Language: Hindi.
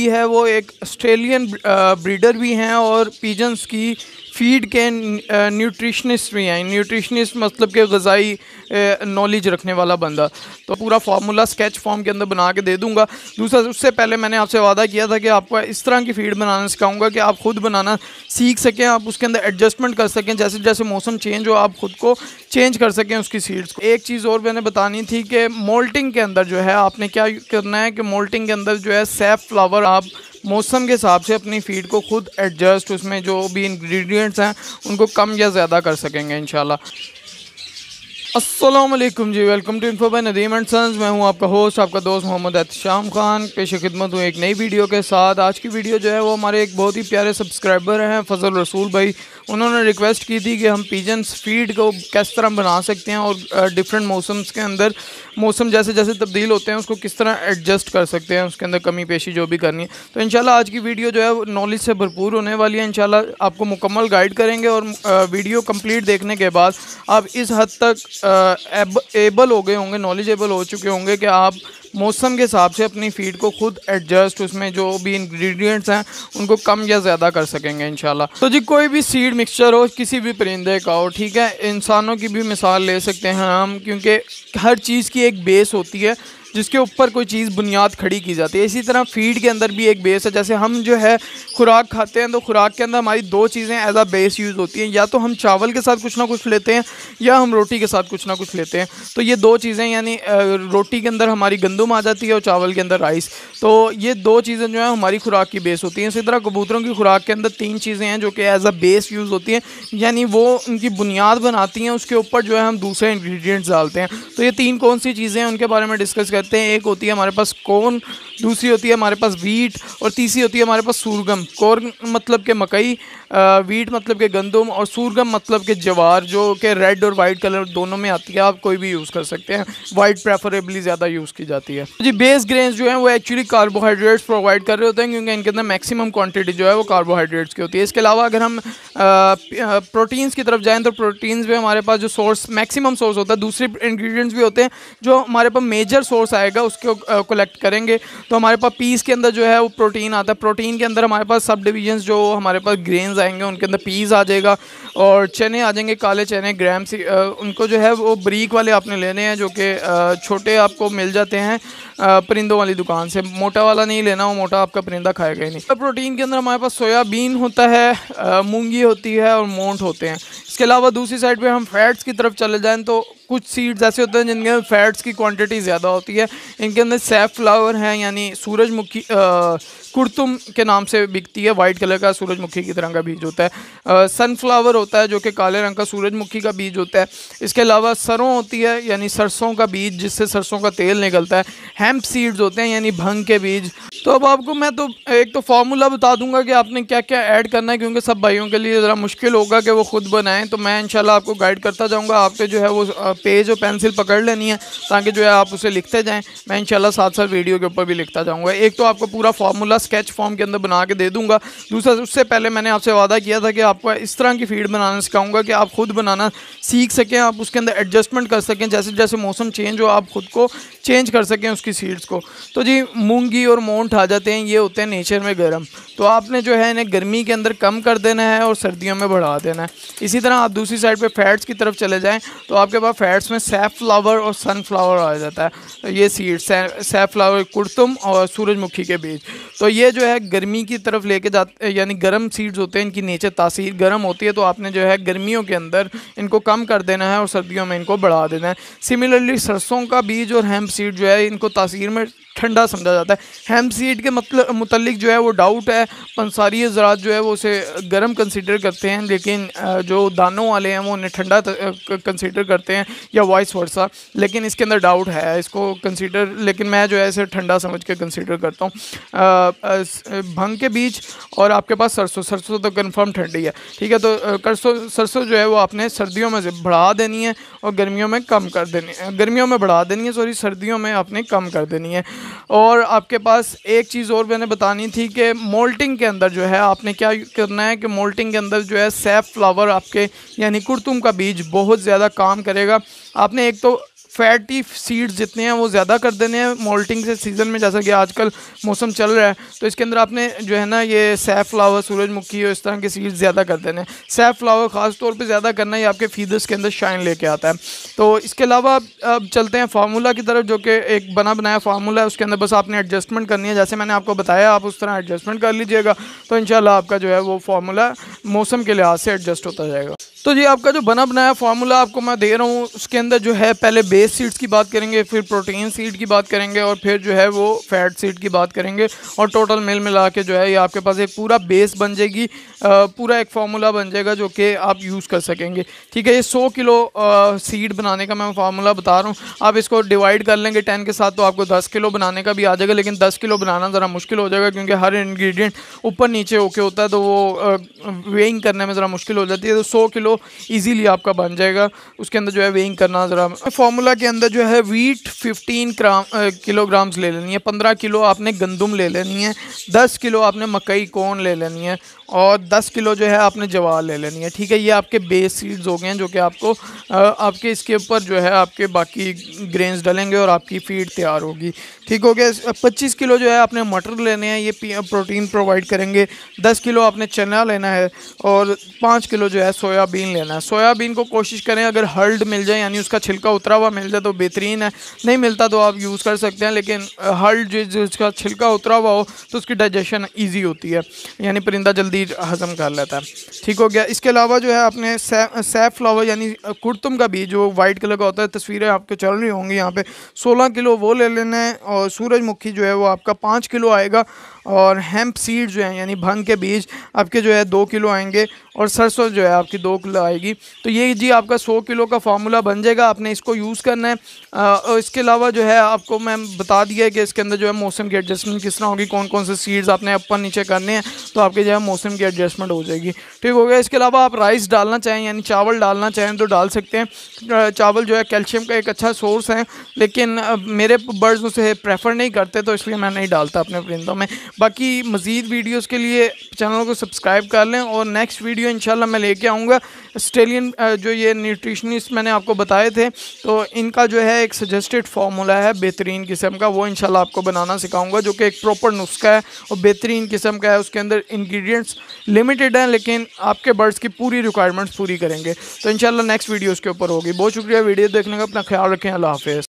की है वो एक ऑस्ट्रेलियन ब्रीडर uh, भी हैं और पीजन्स की फ़ीड के न्यूट्रिशनिस्ट भी हैं न्यूट्रिशनिस्ट मतलब के गज़ाई नॉलेज रखने वाला बंदा तो पूरा फार्मूला स्केच फॉर्म के अंदर बना के दे दूंगा दूसरा उससे पहले मैंने आपसे वादा किया था कि आपको इस तरह की फीड बनाना सिखाऊंगा कि आप ख़ुद बनाना सीख सकें आप उसके अंदर एडजस्टमेंट कर सकें जैसे जैसे मौसम चेंज हो आप ख़ुद को चेंज कर सकें उसकी सीड्स को एक चीज़ और मैंने बतानी थी कि मोल्टिंग के अंदर जो है आपने क्या करना है कि मोल्टिंग के अंदर जो है सेफ फ्लावर आप मौसम के हिसाब से अपनी फीड को खुद एडजस्ट उसमें जो भी इंग्रेडिएंट्स हैं उनको कम या ज़्यादा कर सकेंगे इन Aslam ji welcome to info by Nadeem and sons मैं हूं आपका होस्ट आपका दोस्त मोहम्मद एहतशाम खान पेश खिदमत हूं एक नई वीडियो के साथ आज की वीडियो जो है वो हमारे एक बहुत ही प्यारे सब्सक्राइबर हैं फजल रसूल भाई उन्होंने रिक्वेस्ट की थी कि हम पीजन फीड को किस तरह बना सकते हैं और डिफरेंट मौसम्स के अंदर मौसम जैसे जैसे तब्दील होते हैं उसको किस तरह एडजस्ट कर सकते हैं उसके अंदर कमी पेशी जो भी करनी है तो इनशाला आज की वीडियो जो है नॉलेज से भरपूर होने वाली है इनशाला आपको मुकम्मल गाइड करेंगे और वीडियो कम्प्लीट देखने के बाद आप इस हद तक एबल हो गए होंगे नॉलेजेबल हो चुके होंगे कि आप मौसम के हिसाब से अपनी फीड को खुद एडजस्ट उसमें जो भी इंग्रेडिएंट्स हैं उनको कम या ज़्यादा कर सकेंगे इन तो जी कोई भी सीड मिक्सचर हो किसी भी परिंदे का हो ठीक है इंसानों की भी मिसाल ले सकते हैं हम क्योंकि हर चीज़ की एक बेस होती है जिसके ऊपर कोई चीज़ बुनियाद खड़ी की जाती है इसी तरह फीड के अंदर भी एक बेस है जैसे हम जो है खुराक खाते हैं तो खुराक के अंदर हमारी दो चीज़ें एज आ बेस यूज़ होती हैं या तो हम चावल के साथ कुछ ना कुछ लेते हैं या हम रोटी के साथ कुछ ना कुछ लेते हैं तो ये दो चीज़ें यानी रोटी के अंदर हमारी गंदम आ जाती है और चावल के अंदर राइस तो ये दो चीज़ें जो है हमारी खुराक की बेस होती हैं इसी तरह कबूतरों की खुराक के अंदर तीन चीज़ें हैं जो कि एज अ बेस यूज़ होती हैं यानी वो उनकी बुनियाद बनाती हैं उसके ऊपर जो है हम दूसरे इन्ग्रीडियंट्स डालते हैं तो ये तीन कौन सी चीज़ें हैं उनके बारे में डिस्कस कर करते हैं एक होती है हमारे पास कॉर्न दूसरी होती है हमारे पास वीट और तीसरी होती है हमारे पास सूरगम कॉर्न मतलब के मकई वीट मतलब के गंदम और सूरगम मतलब के जवार जो कि रेड और वाइट कलर दोनों में आती है आप कोई भी यूज़ कर सकते हैं वाइट प्रेफरेबली ज़्यादा यूज़ की जाती है जी बेस ग्रेन जो है वो एक्चुअली कार्बोहाइड्रेट्स प्रोवाइड कर रहे होते हैं क्योंकि इनके अंदर मैक्सिमम क्वान्टिटी जो है वो कार्बोहाइड्रेट्स की होती है इसके अलावा अगर हम प्रोटीन्स की तरफ जाएँ तो प्रोटीन्स में हमारे पास जो सोर्स मैक्सिमम सोर्स होता है दूसरे इंग्रेडिएंट्स भी होते हैं जो हमारे पास मेजर सोर्स वापस आएगा उसको कलेक्ट करेंगे तो हमारे पास पीस के अंदर जो है वो प्रोटीन आता है प्रोटीन के अंदर हमारे पास सब डिवीजन जो हमारे पास ग्रेन्स आएंगे उनके अंदर पीस आ जाएगा और चने आ जाएंगे काले चने ग्राम उनको जो है वो ब्रीक वाले आपने लेने हैं जो कि छोटे आपको मिल जाते हैं परिंदों वाली दुकान से मोटा वाला नहीं लेना वो मोटा आपका परिंदा खाएगा ही नहीं प्रोटीन तो के अंदर हमारे पास सोयाबीन होता है मूँगी होती है और मोंट होते हैं इसके अलावा दूसरी साइड पर हम फैट्स की तरफ चले जाएँ तो कुछ सीड्स ऐसे होते हैं जिनके फैट्स की क्वांटिटी ज़्यादा होती है इनके अंदर सेफ फ्लावर हैं यानी सूरजमुखी कुर्तुम के नाम से बिकती है वाइट कलर का सूरजमुखी की तरह का बीज होता है सनफ्लावर होता है जो कि काले रंग का सूरजमुखी का बीज होता है इसके अलावा सरों होती है यानी सरसों का बीज जिससे सरसों का तेल निकलता है हेम्प सीड्स होते हैं यानी भंग के बीज तो अब आपको मैं तो एक तो फार्मूला बता दूंगा कि आपने क्या क्या ऐड करना है क्योंकि सब भाइयों के लिए ज़रा मुश्किल होगा कि वो खुद बनाएं तो मैं इंशाल्लाह आपको गाइड करता जाऊंगा आपके जो है वो पेज और पेंसिल पकड़ लेनी है ताकि जो है आप उसे लिखते जाएं मैं इंशाल्लाह साथ साथ वीडियो के ऊपर भी लिखता जाऊँगा एक तो आपको पूरा फार्मूला स्केच फॉर्म के अंदर बना के दे दूंगा दूसरा उससे पहले मैंने आपसे वादा किया था कि आपको इस तरह की फीड बनाना सिखाऊंगा कि आप खुद बनाना सीख सकें आप उसके अंदर एडजस्टमेंट कर सकें जैसे जैसे मौसम चेंज हो आप खुद को चेंज कर सकें उसकी सीड्स को तो जी मूंगी और मोंट आ जाते हैं ये होते हैं नेचर में गर्म तो आपने जो है इन्हें गर्मी के अंदर कम कर देना है और सर्दियों में बढ़ा देना है इसी तरह आप दूसरी साइड पे फैट्स की तरफ चले जाएं तो आपके पास फैट्स में सैफ फ्लावर और सन फ्लावर आ जाता है तो ये सीड्स सैफ फ्लावर कुर्तुम और सूरजमुखी के बीज तो ये जो है गर्मी की तरफ लेके जाते यानी गर्म सीड्स होते हैं इनकी नेचर तासीर गर्म होती है तो आपने जो है गर्मियों के अंदर इनको कम कर देना है और सर्दियों में इनको बढ़ा देना है सिमिलरली सरसों का बीज और हेम्प सीड जो है इनको तासीर में ठंडा समझा जाता है हेम सीड के मतलब मतलब जो है वो डाउट है पंसारी ज़रात जो है वो उसे गर्म कंसीडर करते हैं लेकिन जो दानों वाले हैं वो उन्हें ठंडा कंसीडर करते हैं या वॉइस वर्सा लेकिन इसके अंदर डाउट है इसको कंसीडर लेकिन मैं जो है इसे ठंडा समझ के कंसीडर करता हूँ भंग के बीच और आपके पास सरसों सरसों तो कन्फर्म ठंडी है ठीक है तो करसों सरसों जो है वो आपने सर्दियों में बढ़ा देनी है और गर्मियों में कम कर देनी है गर्मियों में बढ़ा देनी है सॉरी सर्दी सर्दियों में आपने कम कर देनी है और आपके पास एक चीज़ और मैंने बतानी थी कि मोल्टिंग के अंदर जो है आपने क्या करना है कि मोल्टिंग के अंदर जो है सेफ फ्लावर आपके यानी कुर्तुम का बीज बहुत ज़्यादा काम करेगा आपने एक तो फैटी सीड्स जितने हैं वो ज़्यादा कर देने हैं मोल्टिंग से सीज़न में जैसा कि आजकल मौसम चल रहा है तो इसके अंदर आपने जो है ना ये सैफ़ फ्लावर सूरजमुखी और इस तरह के सीड्स ज़्यादा कर देने हैं सैफ़ फ्लावर ख़ास तौर पे ज़्यादा करना ये आपके फीदर्स के अंदर शाइन लेके आता है तो इसके अलावा अब चलते हैं फार्मूला की तरफ जो कि एक बना बनाया फार्मूला है उसके अंदर बस आपने एडजस्टमेंट करनी है जैसे मैंने आपको बताया आप उस तरह एडजस्टमेंट कर लीजिएगा तो इन आपका जो है वो फार्मूला मौसम के लिहाज से एडजस्ट होता जाएगा तो जी आपका जो बना बनाया फार्मूला आपको मैं दे रहा हूँ उसके अंदर जो है पहले बेस सीड्स की बात करेंगे फिर प्रोटीन सीड की बात करेंगे और फिर जो है वो फैट सीड की बात करेंगे और टोटल मेल मिला के जो है ये आपके पास एक पूरा बेस बन जाएगी पूरा एक फार्मूला बन जाएगा जो कि आप यूज़ कर सकेंगे ठीक है ये सौ किलो सीड बनाने का मैं फार्मूला बता रहा हूँ आप इसको डिवाइड कर लेंगे टेन के साथ तो आपको दस किलो बनाने का भी आ जाएगा लेकिन दस किलो बनाना ज़रा मुश्किल हो जाएगा क्योंकि हर इन्ग्रीडियंट ऊपर नीचे होके होता है तो वो वेइंग करने में ज़रा मुश्किल हो जाती है तो सौ किलो ईजीली आपका बन जाएगा उसके अंदर जो है वेइंग करना ज़रा फार्मूला के अंदर जो है वीट फिफ्टीन ग्राम किलोग्राम्स ले लेनी है पंद्रह किलो आपने गंदम ले लेनी है दस किलो आपने मकई कोन ले लेनी है और 10 किलो जो है आपने जवार ले लेनी है ठीक है ये आपके बेस सीड्स हो गए हैं जो कि आपको आपके इसके ऊपर जो है आपके बाकी ग्रेन्स डलेंगे और आपकी फीड तैयार होगी ठीक हो गया पच्चीस किलो जो है आपने मटर लेने हैं ये प्रोटीन प्रोवाइड करेंगे दस किलो आपने चना लेना है और पाँच किलो जो है सोयाबीन लेना है सोयाबीन को कोशिश करें अगर हर्ड मिल जाए यानी उसका छिलका उतरा हुआ मिल जाए तो बेहतरीन है नहीं मिलता तो आप यूज़ कर सकते हैं लेकिन हर्ड जो जिसका छिलका उतरा हुआ हो तो उसकी डाइजेशन ईजी होती है यानी परिंदा जल्दी जल्दी हज़म कर लेता है ठीक हो गया इसके अलावा जो है आपने सैफ फ्लावर यानी कुर्तुम का बीज जो वाइट कलर का होता है तस्वीरें आपके चल रही होंगी यहाँ पे 16 किलो वो ले लेना है और सूरजमुखी जो है वो आपका पाँच किलो आएगा और हेम्प सीड जो है यानी भंग के बीज आपके जो है दो किलो आएंगे और सरसों जो है आपकी दो किलो आएगी तो ये जी आपका सौ किलो का फार्मूला बन जाएगा आपने इसको यूज़ करना है और इसके अलावा जो है आपको मैं बता दिया कि इसके अंदर जो है मौसम की एडजस्टमेंट किस तरह होगी कौन कौन से सीड्स आपने अपन नीचे करने हैं तो आपके जो है मौसम पोर्शन की एडजस्टमेंट हो जाएगी ठीक हो गया इसके अलावा आप राइस डालना चाहें यानी चावल डालना चाहें तो डाल सकते हैं चावल जो है कैल्शियम का एक अच्छा सोर्स है लेकिन मेरे बर्ड्स उसे प्रेफर नहीं करते तो इसलिए मैं नहीं डालता अपने परिंदों में बाकी मज़ीद वीडियोज़ के लिए चैनल को सब्सक्राइब कर लें और नेक्स्ट वीडियो इन मैं लेके आऊँगा ऑस्ट्रेलियन जो ये न्यूट्रिशनिस्ट मैंने आपको बताए थे तो इनका जो है एक सजेस्टेड फार्मूला है बेहतरीन किस्म का वो इन आपको बनाना सिखाऊंगा जो कि एक प्रॉपर नुस्खा है और बेहतरीन किस्म का है उसके अंदर इंग्रेडिएंट्स लिमिटेड हैं लेकिन आपके बर्ड्स की पूरी रिक्वायरमेंट्स पूरी करेंगे तो इंशाल्लाह नेक्स्ट वीडियो उसके ऊपर होगी बहुत शुक्रिया वीडियो देखने का अपना ख्याल रखें अल्लाह हाफिज़